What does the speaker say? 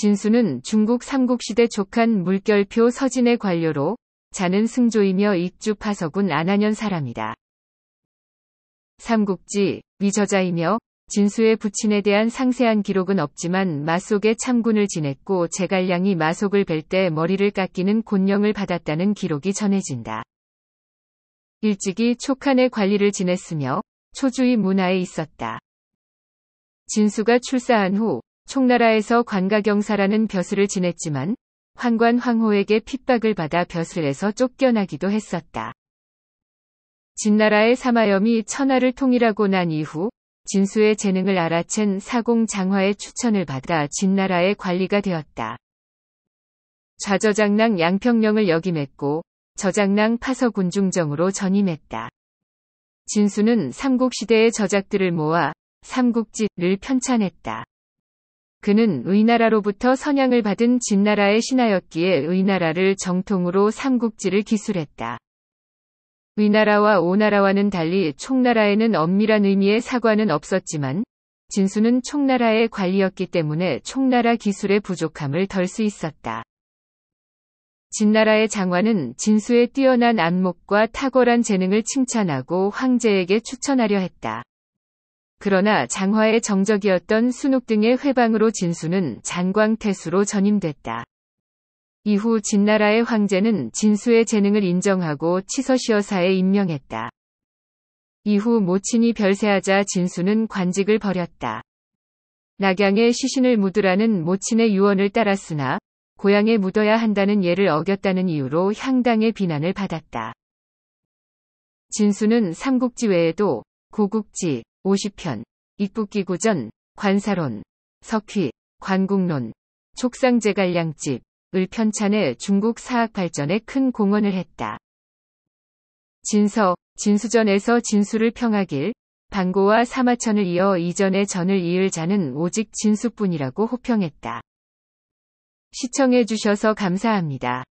진수는 중국 삼국시대 족한 물결표 서진의 관료로 자는 승조이며 입주 파서군 안하년 사람이다. 삼국지 위저자이며 진수의 부친에 대한 상세한 기록은 없지만 마속의 참군을 지냈고 제갈량이 마속을 뵐때 머리를 깎이는 곤령을 받았다는 기록이 전해진다. 일찍이 촉한의 관리를 지냈으며 초주의 문화에 있었다. 진수가 출사한 후 총나라에서 관가경사라는 벼슬을 지냈지만 황관 황호에게 핍박을 받아 벼슬에서 쫓겨나기도 했었다. 진나라의 사마염이 천하를 통일하고 난 이후 진수의 재능을 알아챈 사공 장화의 추천을 받아 진나라의 관리가 되었다. 좌저장랑 양평령을 역임했고 저장랑 파서군중정으로 전임했다. 진수는 삼국시대의 저작들을 모아 삼국지를 편찬했다. 그는 의나라로부터 선양을 받은 진나라의 신하였기에 의나라를 정통으로 삼국지를 기술했다. 위나라와 오나라와는 달리 총나라에는 엄밀한 의미의 사과는 없었지만 진수는 총나라의 관리였기 때문에 총나라 기술의 부족함을 덜 수 있었다. 진나라의 장화는 진수의 뛰어난 안목과 탁월한 재능을 칭찬하고 황제에게 추천하려 했다. 그러나 장화의 정적이었던 순욱 등의 회방으로 진수는 장광태수로 전임됐다. 이후 진나라의 황제는 진수의 재능을 인정하고 치서시여사에 임명했다. 이후 모친이 별세하자 진수는 관직을 버렸다. 낙양의 시신을 묻으라는 모친의 유언을 따랐으나 고향에 묻어야 한다는 예를 어겼다는 이유로 향당의 비난을 받았다. 진수는 삼국지 외에도 고국지, 50편 입국기구 전 관사론 석휘 관국론 촉상제갈량집 을편찬의 중국 사학 발전에 큰 공헌을 했다. 진서 진수전에서 진수를 평하길 방고와 사마천을 이어 이전의 전을 이을 자는 오직 진수뿐이라고 호평했다. 시청해 주셔서 감사합니다.